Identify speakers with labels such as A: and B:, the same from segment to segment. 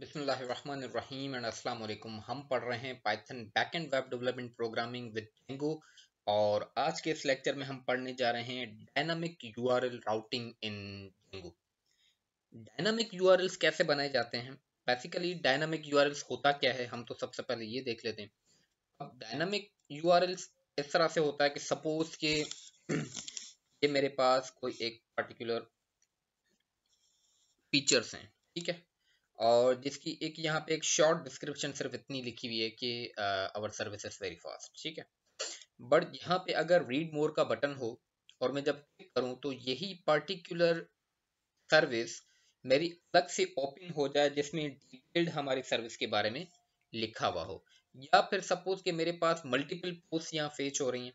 A: बिस्मिल्लाहिर्रहमानिर्रहीम एंड अस्सलाम वालेकुम हम पढ़ रहे हैं Python back end web development programming with Django और आज के इस लेक्चर में हम पढ़ने जा रहे हैं dynamic URL routing in Django dynamic URLs कैसे बनाए जाते हैं बेसिकली डायनामिक यूआरएल्स होता क्या है हम तो सबसे पहले ये देख लेते हैं अब डायनामिक यूआरएल्स इस तरह से होता है कि सपोज के ये मेरे पास कोई एक पर्टिकुलर फीचर्स हैं ठीक है और जिसकी एक यहाँ पे एक शॉर्ट डिस्क्रिप्शन सिर्फ इतनी लिखी हुई है कि आवर इज वेरी फास्ट ठीक है बट यहाँ पे अगर रीड मोर का बटन हो और मैं जब क्लिक करूँ तो यही पर्टिकुलर सर्विस मेरी अलग से ओपन हो जाए जिसमें डिटेल्ड हमारी सर्विस के बारे में लिखा हुआ हो या फिर सपोज कि मेरे पास मल्टीपल पोस्ट यहाँ फेच हो रही हैं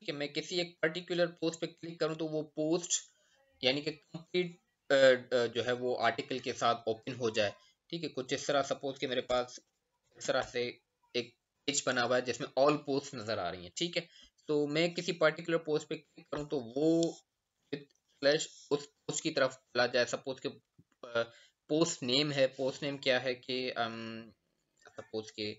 A: ठीक है मैं किसी एक पर्टिकुलर पोस्ट पे क्लिक करूँ तो वो पोस्ट यानी कि कंप्लीट जो है वो आर्टिकल के साथ ओपन हो जाए ठीक है कुछ इस तरह सपोज कि मेरे पास इस तरह से एक पेज बना हुआ है जिसमें ऑल पोस्ट नजर आ रही है ठीक है तो मैं किसी पर्टिकुलर पोस्ट पे क्लिक करूँ तो वो फ्लैश उस पोस्ट की तरफ चला जाए सपोज के पोस्ट नेम है पोस्ट नेम क्या है कि सपोज के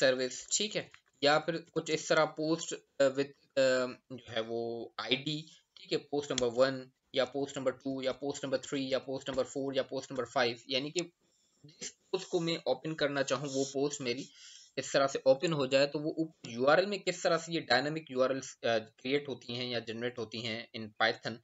A: सर्विस ठीक है या फिर कुछ इस तरह पोस्ट विद जो है वो आईडी ठीक है पोस्ट नंबर वन या पोस्ट नंबर टू या पोस्ट नंबर थ्री या पोस्ट नंबर फोर या पोस्ट नंबर फाइव यानी कि जिस पोस्ट को मैं ओपन करना चाहूँ वो पोस्ट मेरी इस तरह से ओपन हो जाए तो वो यू आर में किस तरह से ये डायनामिक यू आर क्रिएट होती हैं या जनरेट होती हैं इन पाइथन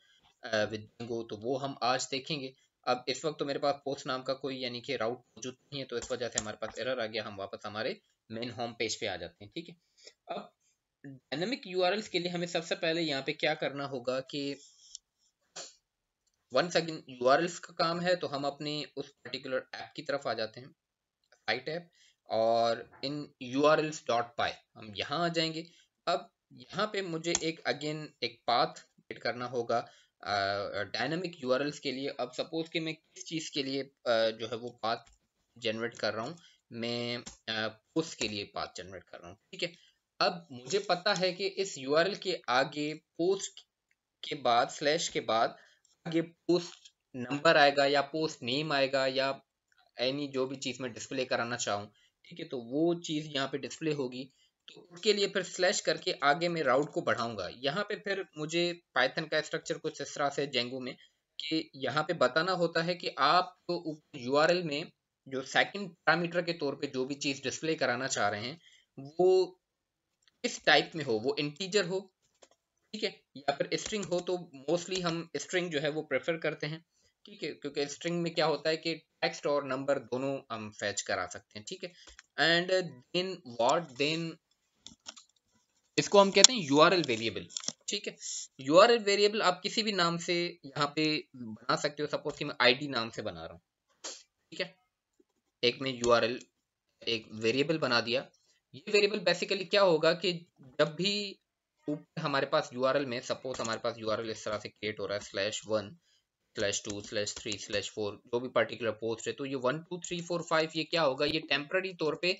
A: विद तो वो हम आज देखेंगे अब इस वक्त तो मेरे पास पोस्ट नाम का कोई यानी कि राउट मौजूद नहीं है तो इस वजह से हमारे पास एरर आ गया हम वापस हमारे मेन होम पेज पे आ जाते हैं ठीक है अब डायनामिक यू के लिए हमें सबसे पहले यहाँ पे क्या करना होगा कि वंस अगेन यू का काम है तो हम अपने उस पर्टिकुलर ऐप की तरफ आ जाते हैं साइट ऐप और in U R Ls dot py हम यहाँ आ जाएंगे अब यहाँ पे मुझे एक अगेन एक पाथ क्रिएट करना होगा डायनामिक uh, यू के लिए अब सपोज कि मैं किस चीज़ के लिए uh, जो है वो पाथ जनरेट कर रहा हूँ मैं पोस्ट uh, के लिए पाथ जनरेट कर रहा हूँ ठीक है अब मुझे पता है कि इस यू के आगे पोस्ट के बाद स्लैश के बाद आगे पोस्ट नंबर आएगा या पोस्ट नेम आएगा या एनी जो भी चीज़ में डिस्प्ले कराना चाहूँ ठीक है तो वो चीज़ यहाँ पे डिस्प्ले होगी तो उसके लिए फिर स्लैश करके आगे मैं राउट को बढ़ाऊंगा यहाँ पे फिर मुझे पाइथन का स्ट्रक्चर कुछ इस तरह से जेंगो में कि यहाँ पे बताना होता है कि आप तो यू में जो सेकंड पैरामीटर के तौर पे जो भी चीज़ डिस्प्ले कराना चाह रहे हैं वो किस टाइप में हो वो इंटीजर हो ठीक है या फिर स्ट्रिंग हो तो मोस्टली हम स्ट्रिंग जो है वो प्रेफर करते हैं ठीक है क्योंकि स्ट्रिंग में क्या होता है कि टेक्स्ट और नंबर दोनों हम फैच करा सकते हैं ठीक है एंड देन वॉट देन इसको हम कहते हैं यू आर एल वेरिएबल ठीक है यू आर एल वेरिएबल आप किसी भी नाम से यहाँ पे बना सकते हो सपोज कि मैं आईडी नाम से बना रहा हूँ ठीक है एक में यू आर एल एक वेरिएबल बना दिया ये वेरिएबल बेसिकली क्या होगा कि जब भी ऊपर हमारे पास यू में सपोज हमारे पास यू इस तरह से क्रिएट हो रहा है slash one slash two slash three slash four जो भी पर्टिकुलर पोस्ट है तो ये one two three four five ये क्या होगा ये टेम्प्ररी तौर पे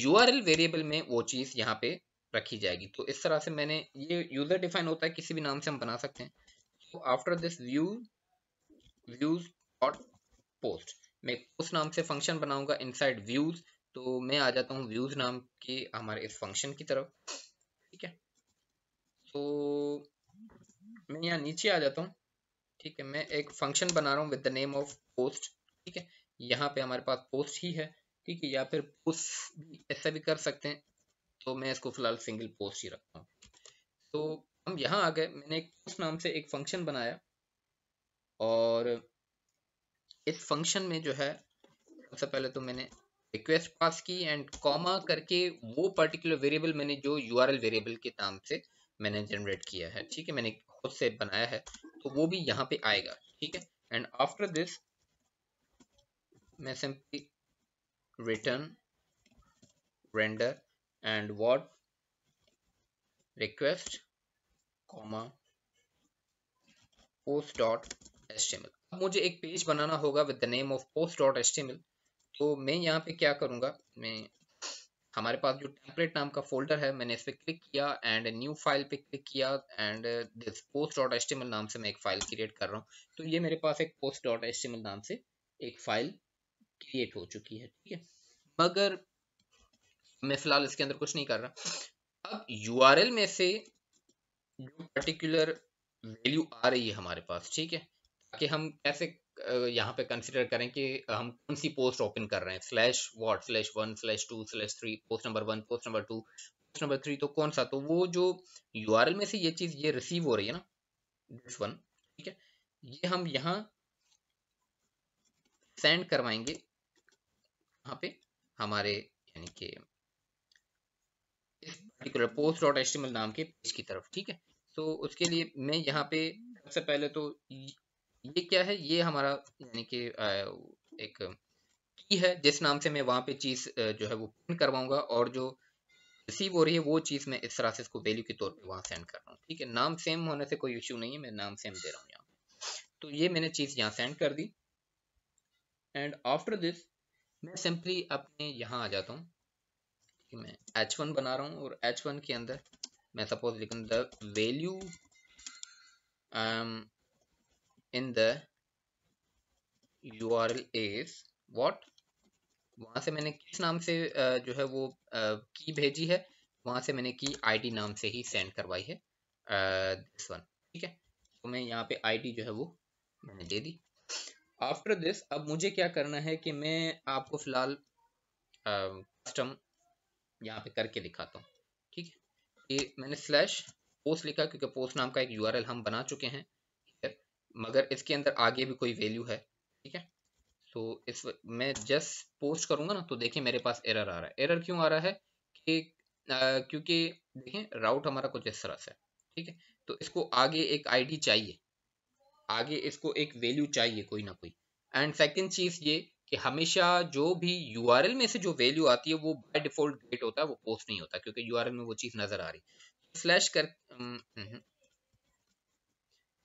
A: यू वेरिएबल में वो चीज़ यहाँ पे रखी जाएगी तो इस तरह से मैंने ये यूजर डिफाइन होता है किसी भी नाम से हम बना सकते हैं तो after this view views dot post मैं उस नाम से फंक्शन बनाऊंगा इन व्यूज तो मैं आ जाता हूँ व्यूज नाम के हमारे इस फंक्शन की तरफ ठीक है तो मैं यहाँ नीचे आ जाता हूँ ठीक है मैं एक फंक्शन बना रहा हूँ with the name of post ठीक है यहाँ पे हमारे पास पोस्ट ही है ठीक है या फिर पोस्ट भी ऐसा भी कर सकते हैं तो मैं इसको फिलहाल सिंगल पोस्ट ही रखता हूँ तो हम यहाँ आ गए मैंने एक पोस्ट नाम से एक फंक्शन बनाया और इस फंक्शन में जो है सबसे पहले तो मैंने रिक्वेस्ट पास की एंड कॉमा करके वो पर्टिकुलर वेरिएबल मैंने जो यूआरएल वेरिएबल के नाम से मैंने जनरेट किया है ठीक है मैंने खुद से बनाया है तो वो भी यहाँ पे आएगा ठीक है एंड आफ्टर दिस मैं simply return render and what request comma post.html अब मुझे एक पेज बनाना होगा with the name of post dot post.html तो मैं यहाँ पे क्या करूँगा मैं हमारे पास जो टेम्पलेट नाम का फोल्डर है मैंने इस पर क्लिक किया एंड न्यू फाइल पे क्लिक किया and this post dot H नाम से मैं एक फाइल क्रिएट कर रहा हूँ तो ये मेरे पास एक पोस्ट डॉट एच नाम से एक फाइल क्रिएट हो चुकी है ठीक है मगर मैं फिलहाल इसके अंदर कुछ नहीं कर रहा अब यू में से जो पर्टिकुलर वैल्यू आ रही है हमारे पास ठीक है ताकि हम कैसे यहाँ पे कंसिडर करें कि हम कौन सी पोस्ट ओपन कर रहे हैं slash what slash one slash two slash three post number one post number two post number three तो कौन सा तो वो जो यू में से ये चीज़ ये रिसीव हो रही है ना दिस वन ठीक है ये हम यहाँ सेंड करवाएंगे यहाँ पे हमारे यानी कि इस पर्टिकुलर पोस्ट डॉट एस्टिमल नाम के पेज की तरफ ठीक है तो उसके लिए मैं यहाँ पे सबसे पहले तो ये क्या है ये हमारा यानी कि एक की है जिस नाम से मैं वहाँ पे चीज़ जो है वो प्रिंट करवाऊंगा और जो रिसीव हो रही है वो चीज़ मैं इस तरह से इसको वैल्यू के तौर पे वहाँ सेंड कर रहा हूँ ठीक है नाम सेम होने से कोई इशू नहीं है मैं नाम सेम दे रहा हूँ यहाँ तो ये मैंने चीज़ यहाँ सेंड कर दी एंड आफ्टर दिस मैं सिंपली अपने यहाँ आ जाता हूँ मैं एच वन बना रहा हूँ और एच वन के अंदर मैं सपोज लिखूँ the value in the url is what वहां से मैंने किस नाम से जो है वो की भेजी है वहां से मैंने की आईडी नाम से ही सेंड करवाई है दिस वन ठीक है तो मैं यहाँ पे आईडी जो है वो मैंने दे दी आफ्टर दिस अब मुझे क्या करना है कि मैं आपको फिलहाल कस्टम यहाँ पे करके दिखाता हूँ ठीक है ये मैंने स्लैश पोस्ट लिखा क्योंकि पोस्ट नाम का एक यूआरएल हम बना चुके हैं मगर इसके अंदर आगे भी कोई वैल्यू है ठीक है तो इस मैं जस्ट पोस्ट करूंगा ना तो देखिए मेरे पास एरर आ रहा है एरर क्यों आ रहा है कि आ, क्योंकि देखें राउट हमारा कुछ इस तरह से ठीक है तो इसको आगे एक आईडी चाहिए आगे इसको एक वैल्यू चाहिए कोई ना कोई एंड सेकेंड चीज़ ये कि हमेशा जो भी यू में से जो वैल्यू आती है वो बाय डिफॉल्ट डेट होता है वो पोस्ट नहीं होता क्योंकि यू में वो चीज़ नज़र आ रही स्लैश कर हम्म, हम्म,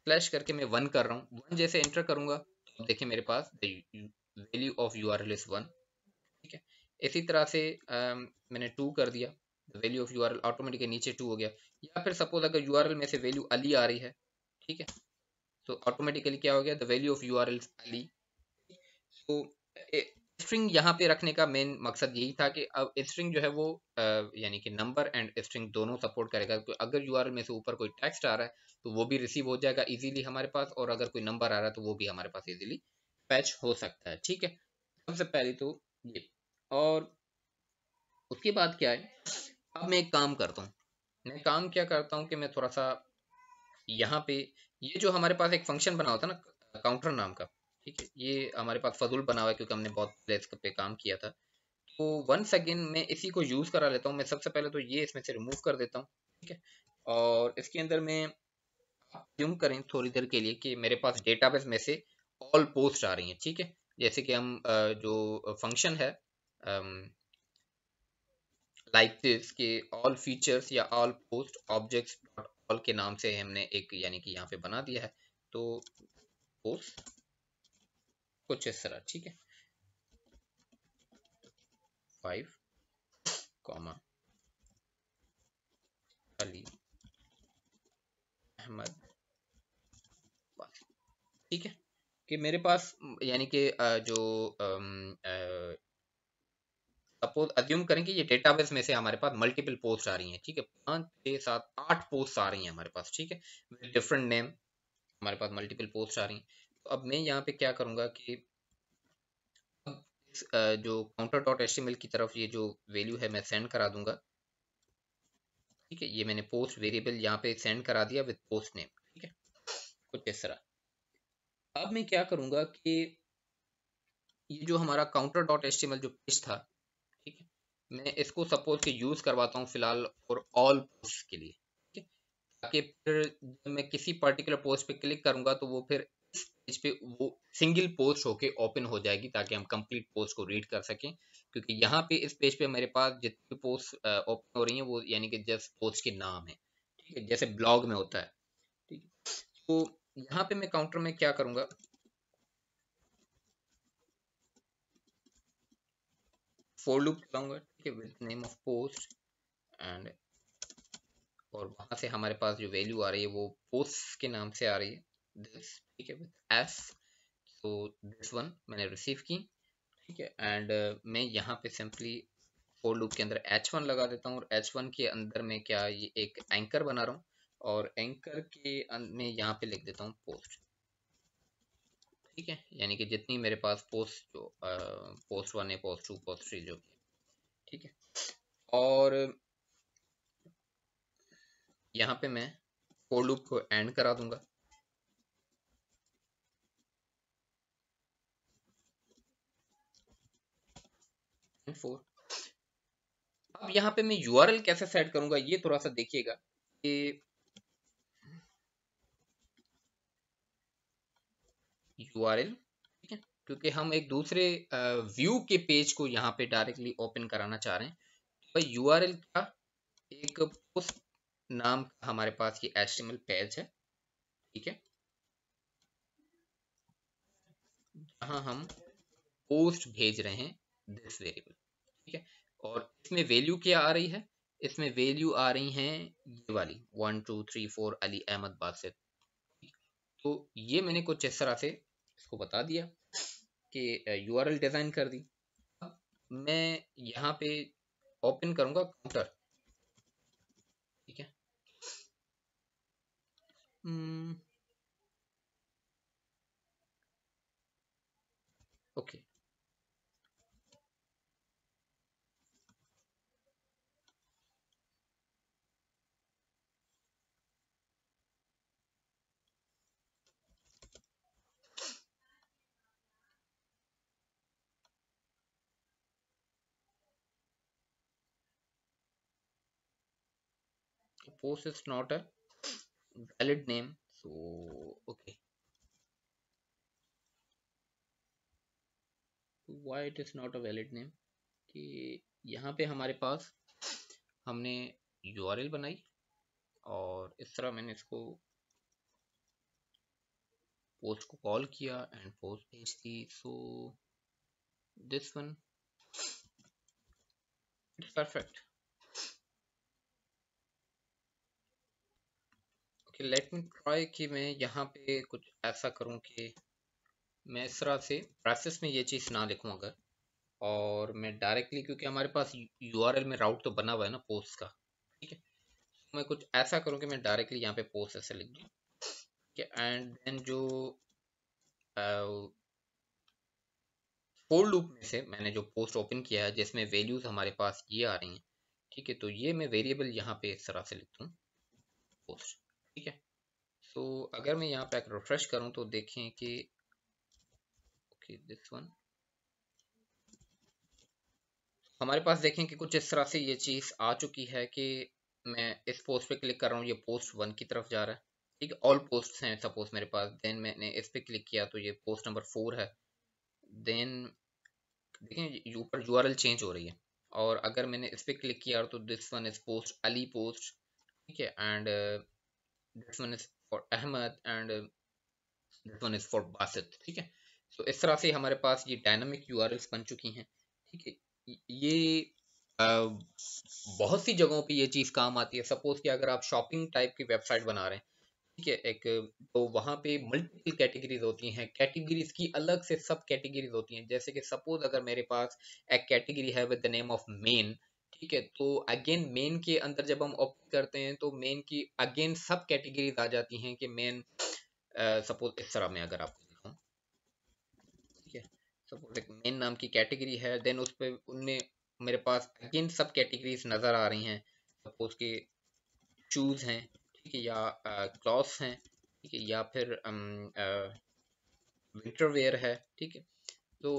A: स्प्लैश करके मैं वन कर रहा हूँ वन जैसे एंटर करूंगा तो देखिए मेरे पास value of U R L is one ठीक है इसी तरह से आ, मैंने टू कर दिया value of U R L automatic नीचे टू हो गया या फिर सपोज अगर यू आर एल में से वैल्यू अली आ रही है ठीक है तो ऑटोमेटिकली क्या हो गया the value of U R L Ali so string यहाँ पे रखने का मेन मकसद यही था कि अब स्ट्रिंग जो है वो यानी कि नंबर एंड स्ट्रिंग दोनों सपोर्ट करेगा तो अगर यू में से ऊपर कोई टेक्स्ट आ रहा है तो वो भी रिसीव हो जाएगा इजीली हमारे पास और अगर कोई नंबर आ रहा है तो वो भी हमारे पास इजीली पैच हो सकता है ठीक है सबसे पहले तो ये और उसके बाद क्या है अब मैं एक काम करता हूँ मैं काम क्या करता हूँ कि मैं थोड़ा सा यहाँ पे ये जो हमारे पास एक फंक्शन बना होता है ना काउंटर नाम का ठीक है ये हमारे पास फजूल बना हुआ है क्योंकि हमने बहुत प्लेस पे काम किया था तो वन सेकेंड मैं इसी को यूज़ करा लेता हूँ मैं सबसे पहले तो ये इसमें से रिमूव कर देता हूँ ठीक है और इसके अंदर मैं ज्यूम करें थोड़ी देर के लिए कि मेरे पास डेटाबेस में से ऑल पोस्ट आ रही हैं ठीक है जैसे कि हम जो फंक्शन है लाइक दिस के ऑल फीचर्स या all post objects dot all के नाम से हमने एक यानी कि यहाँ पे बना दिया है तो पोस्ट कुछ इस तरह ठीक है फाइव कॉमा अली अहमद ठीक है कि मेरे पास यानी कि जो सपोज अज्यूम करें कि ये डेटाबेस में से हमारे पास मल्टीपल पोस्ट आ रही हैं ठीक है पाँच छः सात आठ पोस्ट आ रही हैं हमारे पास ठीक है डिफरेंट नेम हमारे पास मल्टीपल पोस्ट आ रही हैं अब मैं यहाँ पे क्या करूँगा कि जो काउंटर डॉट एस की तरफ ये जो वैल्यू है मैं सेंड करा दूंगा ठीक है ये मैंने पोस्ट वेरिएबल यहाँ पे सेंड करा दिया विद पोस्ट नेम ठीक है कुछ इस तरह अब मैं क्या करूँगा कि ये जो हमारा काउंटर डॉट एस जो पेज था ठीक है मैं इसको सपोज के यूज़ करवाता हूँ फिलहाल और ऑल पोस्ट के लिए ताकि फिर जब मैं किसी पर्टिकुलर पोस्ट पे क्लिक करूंगा तो वो फिर पेज पे वो सिंगल पोस्ट होके ओपन हो जाएगी ताकि हम कंप्लीट पोस्ट को रीड कर सकें क्योंकि यहाँ पे इस पेज पे मेरे पास जितने पोस्ट ओपन हो रही हैं वो यानी कि जस्ट पोस्ट के नाम है ठीक है जैसे ब्लॉग में होता है ठीक है तो यहाँ पे मैं काउंटर में क्या करूँगा फोर लूप चलाऊंगा ठीक है with name of post and और वहां से हमारे पास जो वैल्यू आ रही है वो पोस्ट के नाम से आ रही है this ठीक है with s so this one मैंने receive की ठीक है and uh, मैं यहाँ पे simply for loop के अंदर h1 लगा देता हूँ और h1 के अंदर मैं क्या ये एक anchor बना रहा हूँ और एंकर के अं, मैं यहाँ पे लिख देता हूँ पोस्ट ठीक है यानी कि जितनी मेरे पास पोस्ट जो आ, पोस्ट वन है पोस्ट टू पोस्ट थ्री जो भी ठीक है और यहाँ पे मैं फोर लूप को एंड करा दूंगा फोर अब यहाँ पे मैं यू कैसे सेट करूंगा ये थोड़ा सा देखिएगा एल ठीक है क्योंकि हम एक दूसरे व्यू के पेज को यहाँ पे डायरेक्टली ओपन कराना चाह रहे हैं आर तो एल का एक पोस्ट नाम का हमारे पास ये एच पेज है ठीक है जहाँ हम पोस्ट भेज रहे हैं दिस वेरिएबल ठीक है और इसमें वैल्यू क्या आ रही है इसमें वैल्यू आ रही हैं ये वाली one two three four Ali Ahmed Basit तो ये मैंने कुछ इस तरह से इसको बता दिया कि यू डिज़ाइन कर दी मैं यहाँ पे ओपन करूँगा काउंटर ठीक है hmm, post is not a valid name so okay why it is not a valid name कि यहाँ पे हमारे पास हमने URL बनाई और इस तरह मैंने इसको पोस्ट को कॉल किया एंड पोस्ट भेज दी so this one it's perfect कि लेट मी ट्राई कि मैं यहाँ पे कुछ ऐसा करूँ कि मैं इस तरह से प्रोसेस में ये चीज़ ना लिखूँ अगर और मैं डायरेक्टली क्योंकि हमारे पास यू में राउट तो बना हुआ है ना पोस्ट का ठीक है तो मैं कुछ ऐसा करूँ कि मैं डायरेक्टली यहाँ पे पोस्ट ऐसे लिख दूँ एंड देन जो फोल्ड लूप में से मैंने जो पोस्ट ओपन किया है जिसमें वैल्यूज हमारे पास ये आ रही हैं ठीक है तो ये मैं वेरिएबल यहाँ पे इस तरह से लिख दूँ पोस्ट ठीक है तो अगर मैं यहाँ पर रिफ्रेश करूँ तो देखें कि ओके दिस वन हमारे पास देखें कि कुछ इस तरह से ये चीज़ आ चुकी है कि मैं इस पोस्ट पे क्लिक कर रहा हूँ ये पोस्ट वन की तरफ जा रहा है ठीक है ऑल पोस्ट हैं सपोज मेरे पास देन मैंने इस पे क्लिक किया तो ये पोस्ट नंबर फोर है देन देखें ऊपर यू चेंज हो रही है और अगर मैंने इस पे क्लिक किया तो this one is post Ali post ठीक है and this one is for Ahmed and uh, this one is for Basit ठीक है सो so, इस तरह से हमारे पास ये डायनामिक यू बन चुकी हैं ठीक है ये बहुत सी जगहों पे ये चीज़ काम आती है सपोज कि अगर आप शॉपिंग टाइप की वेबसाइट बना रहे हैं ठीक है एक तो वहाँ पे मल्टीपल कैटेगरीज होती हैं कैटेगरीज की अलग से सब कैटेगरीज होती हैं जैसे कि सपोज अगर मेरे पास एक कैटेगरी है with the name of men ठीक है तो अगेन मेन के अंदर जब हम ऑप्ट करते हैं तो मेन की अगेन सब कैटेगरीज आ जाती हैं कि मेन सपोज इस तरह में अगर आपको ठीक है सपोज एक मेन नाम की कैटेगरी है देन उस पर उनमें मेरे पास अगेन सब कैटेगरीज नज़र आ रही हैं सपोज के शूज़ हैं ठीक है या क्लॉथ्स हैं ठीक है या फिर विंटर वेयर है ठीक है तो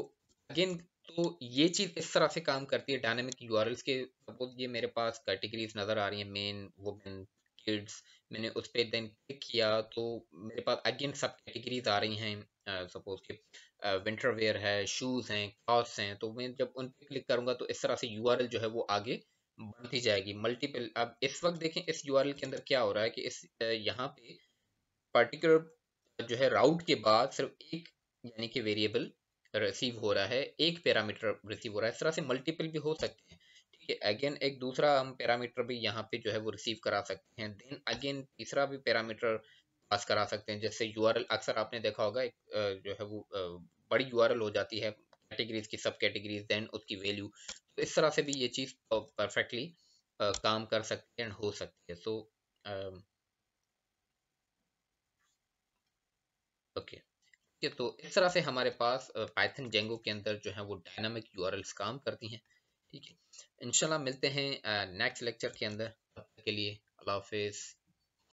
A: अगेन तो ये चीज़ इस तरह से काम करती है डायनेमिक यू के सपोज ये मेरे पास कैटेगरीज नज़र आ रही है मेन वुमेन किड्स मैंने उस पर देन क्लिक किया तो मेरे पास अगेन सब कैटेगरीज आ रही हैं सपोज के विंटर वेयर है शूज़ हैं क्रॉस हैं तो मैं जब उन पर क्लिक करूँगा तो इस तरह से यू जो है वो आगे बढ़ती जाएगी मल्टीपल अब इस वक्त देखें इस यू के अंदर क्या हो रहा है कि इस यहाँ पे पर्टिकुलर जो है राउट के बाद सिर्फ एक यानी कि वेरिएबल रिसीव हो रहा है एक पैरामीटर रिसीव हो रहा है इस तरह से मल्टीपल भी हो सकते हैं ठीक है अगेन एक दूसरा हम पैरामीटर भी यहाँ पे जो है वो रिसीव करा सकते हैं देन अगेन तीसरा भी पैरामीटर पास करा सकते हैं जैसे यू अक्सर आपने देखा होगा एक जो है वो बड़ी यू हो जाती है कैटेगरीज की सब कैटेगरीज देन उसकी वैल्यू तो इस तरह से भी ये चीज़ परफेक्टली काम कर सकते हैं हो सकती है सो ओके ठीक है तो इस तरह से हमारे पास पाइथन जेंगो के अंदर जो है वो डायनामिक यू काम करती हैं ठीक है इनशाला मिलते हैं नेक्स्ट लेक्चर के अंदर के लिए अल्लाह हाफिज़